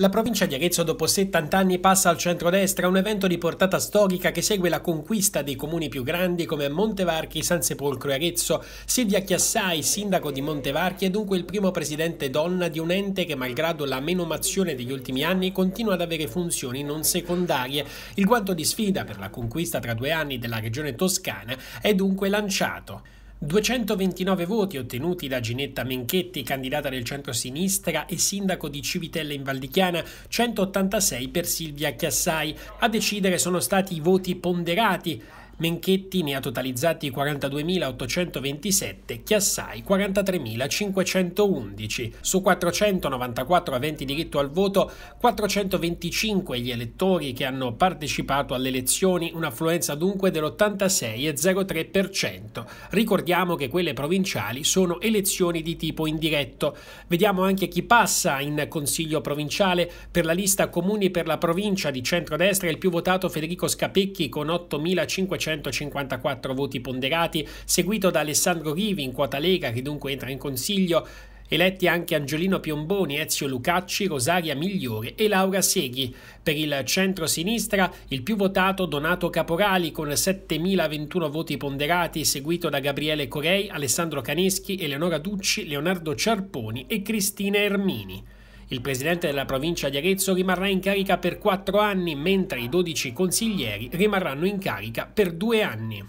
La provincia di Arezzo dopo 70 anni passa al centrodestra un evento di portata storica che segue la conquista dei comuni più grandi come Montevarchi, San Sepolcro e Arezzo. Silvia Chiassai, sindaco di Montevarchi, è dunque il primo presidente donna di un ente che malgrado la menomazione degli ultimi anni continua ad avere funzioni non secondarie. Il guanto di sfida per la conquista tra due anni della regione toscana è dunque lanciato. 229 voti ottenuti da Ginetta Menchetti, candidata del centro-sinistra e sindaco di Civitella in Valdichiana, 186 per Silvia Chiassai. A decidere sono stati i voti ponderati Menchetti ne ha totalizzati 42.827, Chiassai 43.511. Su 494 aventi diritto al voto, 425 gli elettori che hanno partecipato alle elezioni, un'affluenza dunque dell'86,03%. Ricordiamo che quelle provinciali sono elezioni di tipo indiretto. Vediamo anche chi passa in Consiglio provinciale per la lista Comuni per la provincia di centrodestra il più votato Federico Scapecchi con 8.500 154 voti ponderati, seguito da Alessandro Rivi in quota Lega che dunque entra in consiglio eletti anche Angiolino Piomboni, Ezio Lucacci, Rosaria Migliore e Laura Seghi. Per il centro-sinistra il più votato Donato Caporali con 7.021 voti ponderati, seguito da Gabriele Corei, Alessandro Caneschi, Eleonora Ducci, Leonardo Ciarponi e Cristina Ermini. Il presidente della provincia di Arezzo rimarrà in carica per quattro anni, mentre i 12 consiglieri rimarranno in carica per due anni.